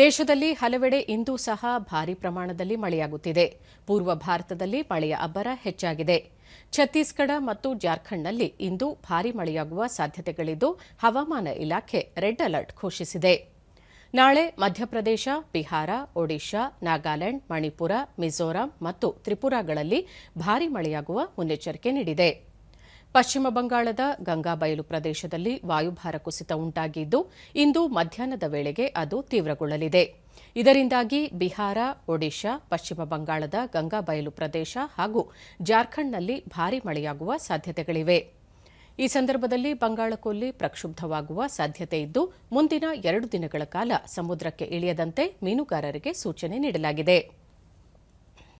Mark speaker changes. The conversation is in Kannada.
Speaker 1: ದೇಶದಲ್ಲಿ ಹಲವೆಡೆ ಇಂದೂ ಸಹ ಭಾರೀ ಪ್ರಮಾಣದಲ್ಲಿ ಮಳೆಯಾಗುತ್ತಿದೆ ಪೂರ್ವ ಭಾರತದಲ್ಲಿ ಮಳೆಯ ಅಬ್ಬರ ಹೆಚ್ಚಾಗಿದೆ ಛತ್ತೀಸ್ಗಢ ಮತ್ತು ಜಾರ್ಖಂಡ್ನಲ್ಲಿ ಇಂದು ಭಾರೀ ಮಳೆಯಾಗುವ ಸಾಧ್ಯತೆಗಳಿದ್ದು ಹವಾಮಾನ ಇಲಾಖೆ ರೆಡ್ ಅಲರ್ಟ್ ಘೋಷಿಸಿದೆ ನಾಳೆ ಮಧ್ಯಪ್ರದೇಶ ಬಿಹಾರ ಒಡಿಶಾ ನಾಗಾಲ್ಯಾಂಡ್ ಮಣಿಪುರ ಮಿಜೋರಾಂ ಮತ್ತು ತ್ರಿಪುರಾಗಳಲ್ಲಿ ಭಾರಿ ಮಳೆಯಾಗುವ ಮುನ್ನೆಚ್ಚರಿಕೆ ನೀಡಿದೆ ಪಶ್ಚಿಮ ಬಂಗಾಳದ ಗಂಗಾಬಯಲು ಪ್ರದೇಶದಲ್ಲಿ ವಾಯುಭಾರ ಕುಸಿತ ಉಂಟಾಗಿದ್ದು ಇಂದು ಮಧ್ಯಾಹ್ನದ ವೇಳೆಗೆ ಅದು ತೀವ್ರಗೊಳ್ಳಲಿದೆ ಇದರಿಂದಾಗಿ ಬಿಹಾರ ಒಡಿಶಾ ಪಶ್ಚಿಮ ಬಂಗಾಳದ ಗಂಗಾಬಯಲು ಪ್ರದೇಶ ಹಾಗೂ ಜಾರ್ಖಂಡ್ನಲ್ಲಿ ಭಾರೀ ಮಳೆಯಾಗುವ ಸಾಧ್ಯತೆಗಳಿವೆ ಈ ಸಂದರ್ಭದಲ್ಲಿ ಬಂಗಾಳಕೊಲ್ಲಿ ಪ್ರಕ್ಷುಬ್ಧವಾಗುವ ಸಾಧ್ಯತೆ ಇದ್ದು ಮುಂದಿನ ಎರಡು ದಿನಗಳ ಕಾಲ ಸಮುದ್ರಕ್ಕೆ ಇಳಿಯದಂತೆ ಮೀನುಗಾರರಿಗೆ ಸೂಚನೆ ನೀಡಲಾಗಿದೆ